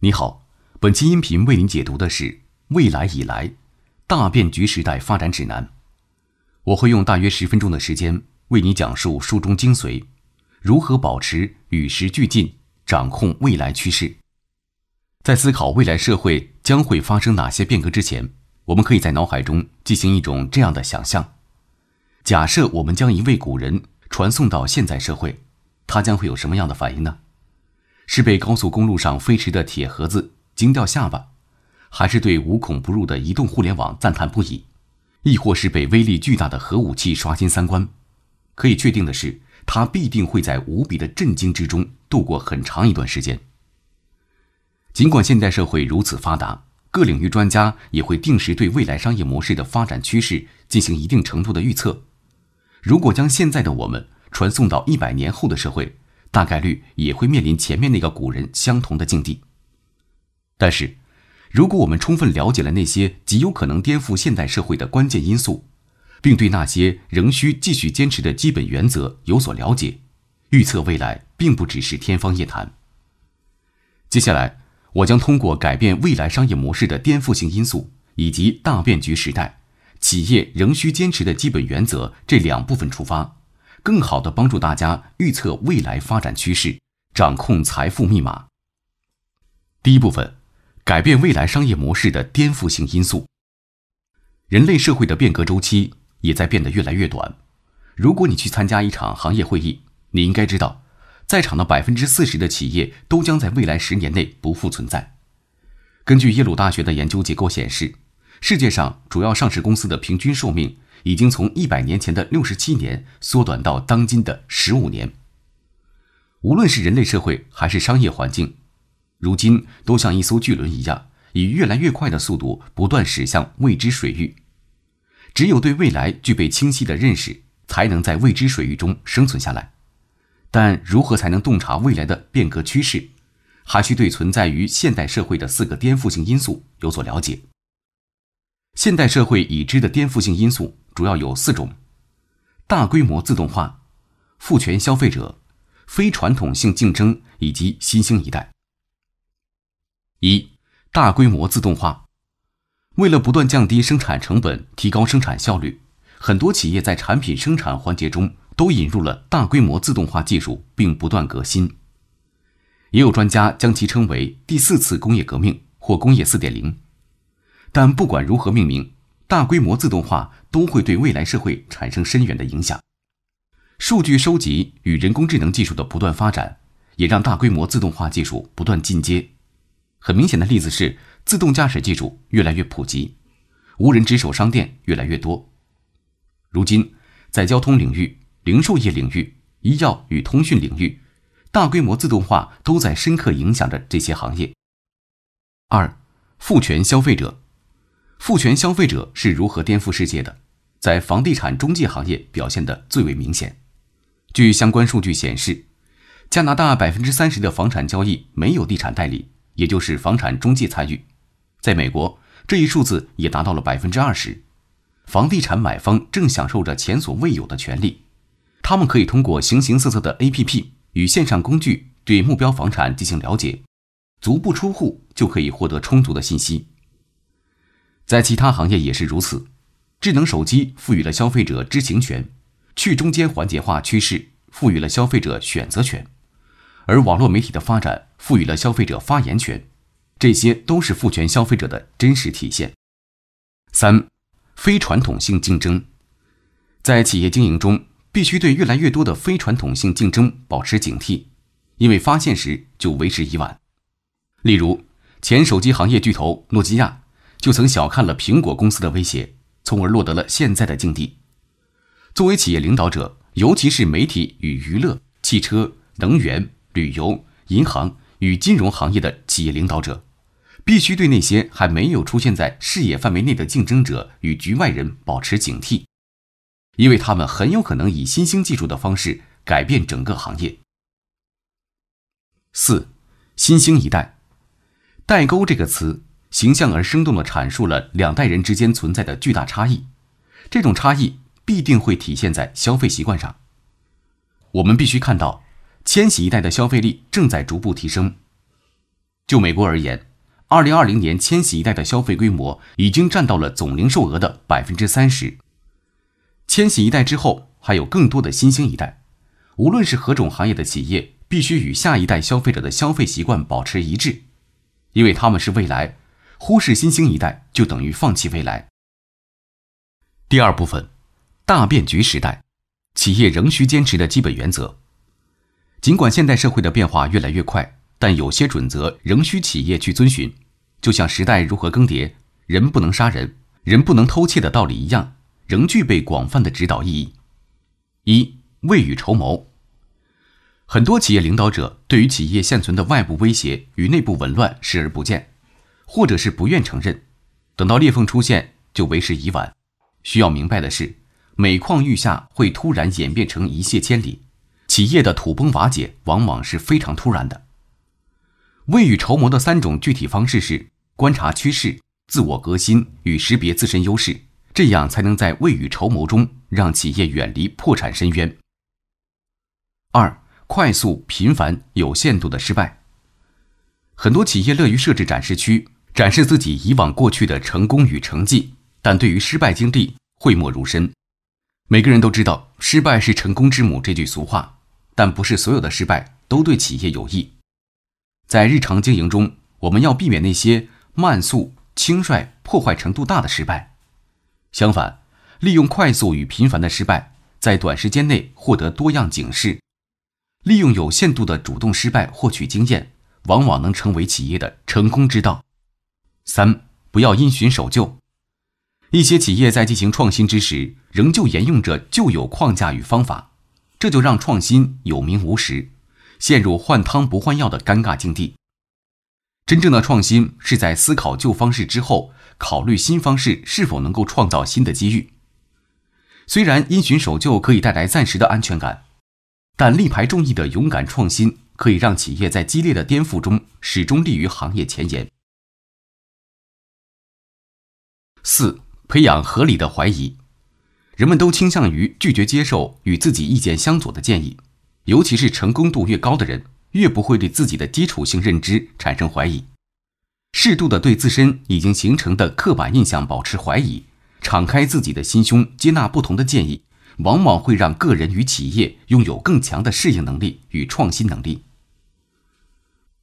你好，本期音频为您解读的是《未来以来大变局时代发展指南》，我会用大约十分钟的时间为你讲述书中精髓，如何保持与时俱进，掌控未来趋势。在思考未来社会将会发生哪些变革之前，我们可以在脑海中进行一种这样的想象：假设我们将一位古人传送到现在社会，他将会有什么样的反应呢？是被高速公路上飞驰的铁盒子惊掉下巴，还是对无孔不入的移动互联网赞叹不已，亦或是被威力巨大的核武器刷新三观？可以确定的是，他必定会在无比的震惊之中度过很长一段时间。尽管现代社会如此发达，各领域专家也会定时对未来商业模式的发展趋势进行一定程度的预测。如果将现在的我们传送到一百年后的社会，大概率也会面临前面那个古人相同的境地。但是，如果我们充分了解了那些极有可能颠覆现代社会的关键因素，并对那些仍需继续坚持的基本原则有所了解，预测未来并不只是天方夜谭。接下来，我将通过改变未来商业模式的颠覆性因素以及大变局时代企业仍需坚持的基本原则这两部分出发。更好地帮助大家预测未来发展趋势，掌控财富密码。第一部分，改变未来商业模式的颠覆性因素。人类社会的变革周期也在变得越来越短。如果你去参加一场行业会议，你应该知道，在场的百分之四十的企业都将在未来十年内不复存在。根据耶鲁大学的研究结果显示，世界上主要上市公司的平均寿命。已经从一百年前的六十七年缩短到当今的十五年。无论是人类社会还是商业环境，如今都像一艘巨轮一样，以越来越快的速度不断驶向未知水域。只有对未来具备清晰的认识，才能在未知水域中生存下来。但如何才能洞察未来的变革趋势，还需对存在于现代社会的四个颠覆性因素有所了解。现代社会已知的颠覆性因素主要有四种：大规模自动化、赋权消费者、非传统性竞争以及新兴一代。一、大规模自动化。为了不断降低生产成本、提高生产效率，很多企业在产品生产环节中都引入了大规模自动化技术，并不断革新。也有专家将其称为第四次工业革命或工业四点零。但不管如何命名，大规模自动化都会对未来社会产生深远的影响。数据收集与人工智能技术的不断发展，也让大规模自动化技术不断进阶。很明显的例子是，自动驾驶技术越来越普及，无人值守商店越来越多。如今，在交通领域、零售业领域、医药与通讯领域，大规模自动化都在深刻影响着这些行业。二，赋权消费者。父权消费者是如何颠覆世界的？在房地产中介行业表现得最为明显。据相关数据显示，加拿大百分之三十的房产交易没有地产代理，也就是房产中介参与。在美国，这一数字也达到了百分之二十。房地产买方正享受着前所未有的权利，他们可以通过形形色色的 APP 与线上工具对目标房产进行了解，足不出户就可以获得充足的信息。在其他行业也是如此，智能手机赋予了消费者知情权，去中间环节化趋势赋予了消费者选择权，而网络媒体的发展赋予了消费者发言权，这些都是赋权消费者的真实体现。三、非传统性竞争，在企业经营中，必须对越来越多的非传统性竞争保持警惕，因为发现时就为时已晚。例如，前手机行业巨头诺基亚。就曾小看了苹果公司的威胁，从而落得了现在的境地。作为企业领导者，尤其是媒体与娱乐、汽车、能源、旅游、银行与金融行业的企业领导者，必须对那些还没有出现在视野范围内的竞争者与局外人保持警惕，因为他们很有可能以新兴技术的方式改变整个行业。四，新兴一代，代沟这个词。形象而生动地阐述了两代人之间存在的巨大差异，这种差异必定会体现在消费习惯上。我们必须看到，千禧一代的消费力正在逐步提升。就美国而言，二零二零年千禧一代的消费规模已经占到了总零售额的百分之三十。千禧一代之后还有更多的新兴一代，无论是何种行业的企业，必须与下一代消费者的消费习惯保持一致，因为他们是未来。忽视新兴一代，就等于放弃未来。第二部分，大变局时代，企业仍需坚持的基本原则。尽管现代社会的变化越来越快，但有些准则仍需企业去遵循。就像时代如何更迭，人不能杀人，人不能偷窃的道理一样，仍具备广泛的指导意义。一、未雨绸缪。很多企业领导者对于企业现存的外部威胁与内部紊乱视而不见。或者是不愿承认，等到裂缝出现就为时已晚。需要明白的是，每况愈下会突然演变成一泻千里，企业的土崩瓦解往往是非常突然的。未雨绸缪的三种具体方式是：观察趋势、自我革新与识别自身优势，这样才能在未雨绸缪中让企业远离破产深渊。二、快速、频繁、有限度的失败，很多企业乐于设置展示区。展示自己以往过去的成功与成绩，但对于失败经历讳莫如深。每个人都知道“失败是成功之母”这句俗话，但不是所有的失败都对企业有益。在日常经营中，我们要避免那些慢速、轻率、破坏程度大的失败。相反，利用快速与频繁的失败，在短时间内获得多样警示，利用有限度的主动失败获取经验，往往能成为企业的成功之道。三不要因循守旧。一些企业在进行创新之时，仍旧沿用着旧有框架与方法，这就让创新有名无实，陷入换汤不换药的尴尬境地。真正的创新是在思考旧方式之后，考虑新方式是否能够创造新的机遇。虽然因循守旧可以带来暂时的安全感，但力排众议的勇敢创新，可以让企业在激烈的颠覆中始终立于行业前沿。四、培养合理的怀疑。人们都倾向于拒绝接受与自己意见相左的建议，尤其是成功度越高的人，越不会对自己的基础性认知产生怀疑。适度的对自身已经形成的刻板印象保持怀疑，敞开自己的心胸，接纳不同的建议，往往会让个人与企业拥有更强的适应能力与创新能力。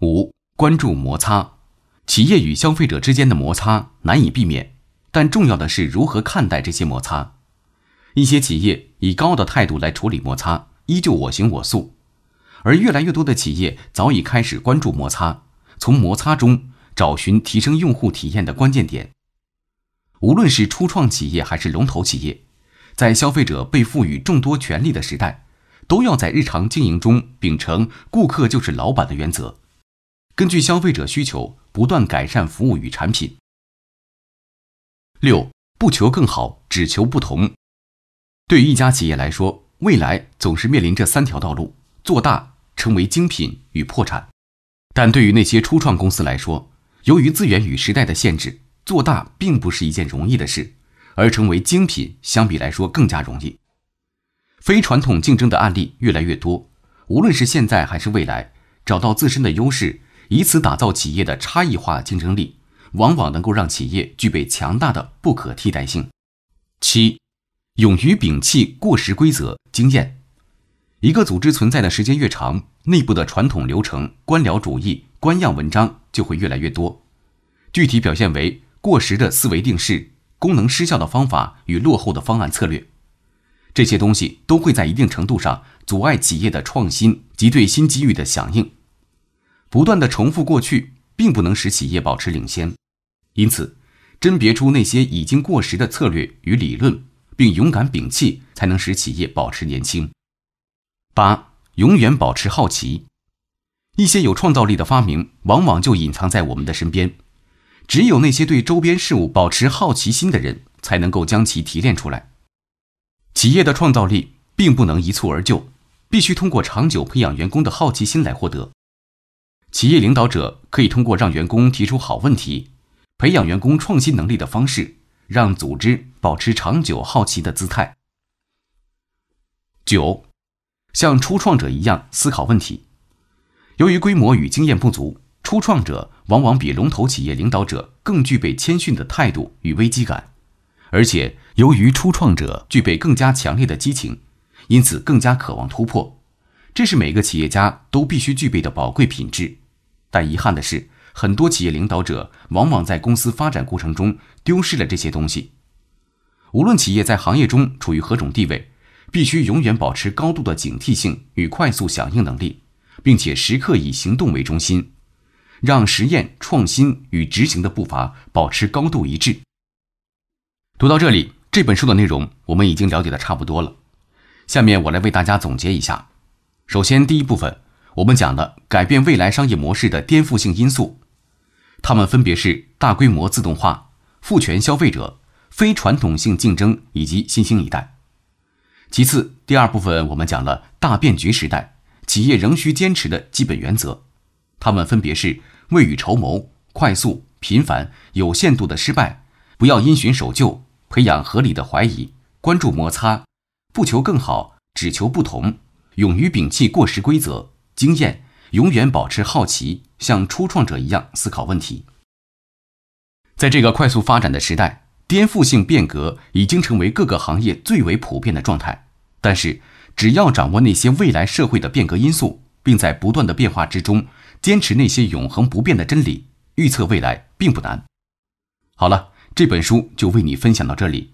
五、关注摩擦。企业与消费者之间的摩擦难以避免。但重要的是如何看待这些摩擦？一些企业以高傲的态度来处理摩擦，依旧我行我素；而越来越多的企业早已开始关注摩擦，从摩擦中找寻提升用户体验的关键点。无论是初创企业还是龙头企业，在消费者被赋予众多权利的时代，都要在日常经营中秉承“顾客就是老板”的原则，根据消费者需求不断改善服务与产品。六不求更好，只求不同。对于一家企业来说，未来总是面临这三条道路：做大、成为精品与破产。但对于那些初创公司来说，由于资源与时代的限制，做大并不是一件容易的事，而成为精品相比来说更加容易。非传统竞争的案例越来越多，无论是现在还是未来，找到自身的优势，以此打造企业的差异化竞争力。往往能够让企业具备强大的不可替代性。七，勇于摒弃过时规则、经验。一个组织存在的时间越长，内部的传统流程、官僚主义、官样文章就会越来越多。具体表现为过时的思维定式、功能失效的方法与落后的方案策略。这些东西都会在一定程度上阻碍企业的创新及对新机遇的响应。不断的重复过去。并不能使企业保持领先，因此，甄别出那些已经过时的策略与理论，并勇敢摒弃，才能使企业保持年轻。八、永远保持好奇，一些有创造力的发明往往就隐藏在我们的身边，只有那些对周边事物保持好奇心的人，才能够将其提炼出来。企业的创造力并不能一蹴而就，必须通过长久培养员工的好奇心来获得。企业领导者可以通过让员工提出好问题，培养员工创新能力的方式，让组织保持长久好奇的姿态。九，像初创者一样思考问题。由于规模与经验不足，初创者往往比龙头企业领导者更具备谦逊的态度与危机感，而且由于初创者具备更加强烈的激情，因此更加渴望突破。这是每个企业家都必须具备的宝贵品质，但遗憾的是，很多企业领导者往往在公司发展过程中丢失了这些东西。无论企业在行业中处于何种地位，必须永远保持高度的警惕性与快速响应能力，并且时刻以行动为中心，让实验、创新与执行的步伐保持高度一致。读到这里，这本书的内容我们已经了解的差不多了，下面我来为大家总结一下。首先，第一部分我们讲了改变未来商业模式的颠覆性因素，它们分别是大规模自动化、赋权消费者、非传统性竞争以及新兴一代。其次，第二部分我们讲了大变局时代企业仍需坚持的基本原则，它们分别是未雨绸缪、快速、频繁、有限度的失败，不要因循守旧，培养合理的怀疑，关注摩擦，不求更好，只求不同。勇于摒弃过时规则、经验，永远保持好奇，像初创者一样思考问题。在这个快速发展的时代，颠覆性变革已经成为各个行业最为普遍的状态。但是，只要掌握那些未来社会的变革因素，并在不断的变化之中坚持那些永恒不变的真理，预测未来并不难。好了，这本书就为你分享到这里。